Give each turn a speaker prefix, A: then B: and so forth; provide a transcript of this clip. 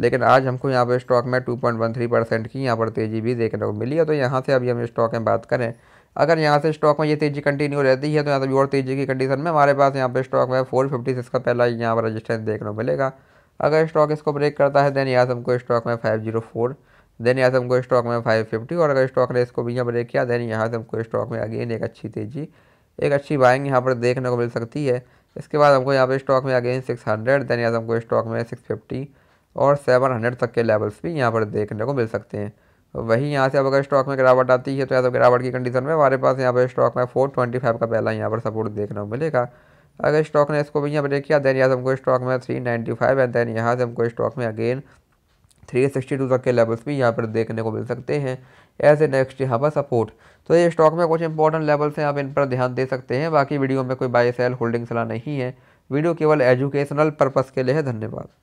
A: लेकिन आज हमको यहाँ पर स्टॉक में थ्री परसेंट की यहाँ पर तेज़ी भी देखने को मिली है तो यहाँ से अभी हम स्टॉक में बात करें अगर यहाँ से स्टॉक में ये तेज़ी कंटिन्यू रहती है तो यहाँ से और तेज़ी की कंडीशन में हमारे पास यहाँ पर स्टॉक में फोर फिफ्टी सिक्स का पहला यहाँ पर रजिस्टेंस देखने को मिलेगा अगर स्टॉक इसको ब्रेक करता है देन यहाँ से हमको स्टॉक में फाइव जीरो फोर देन यहाँ से हमको स्टॉक में फाइव फिफ्टी और अगर स्टॉक ने इसको भी यहाँ ब्रेक किया देन यहाँ से हमको स्टॉक में अगेन एक अच्छी तेज़ी एक अच्छी बाइंग यहाँ पर देखने को मिल सकती है इसके बाद हमको यहाँ पर स्टॉक में अगेन सिक्स हंड्रेड देन यहाँ से हमको स्टॉक में सिक्स फिफ्टी और 700 तक के लेवल्स भी यहाँ पर देखने को मिल सकते हैं वहीं यहाँ से अब अगर स्टॉक में गिरावट आती है तो या तो गिरावट की कंडीशन में हमारे पास यहाँ पर स्टॉक में 425 का पहला यहाँ पर सपोर्ट देखने को मिलेगा अगर स्टॉक ने इसको भी यहाँ ब्रेक किया देन यहाँ से हमको स्टॉक में फाइव एंड देन यहाँ से हमको स्टॉक में अगेन टू तक के लेवल्स भी यहाँ पर देखने को मिल सकते हैं एज ए नेक्स्ट यहाँ पर सपोर्ट तो ये स्टॉक में कुछ इंपॉर्टेंट लेवल्स हैं आप इन पर ध्यान दे सकते हैं बाकी वीडियो में कोई बाय सेल होल्डिंग सलाह नहीं है वीडियो केवल एजुकेशनल पर्पज़ के लिए है धन्यवाद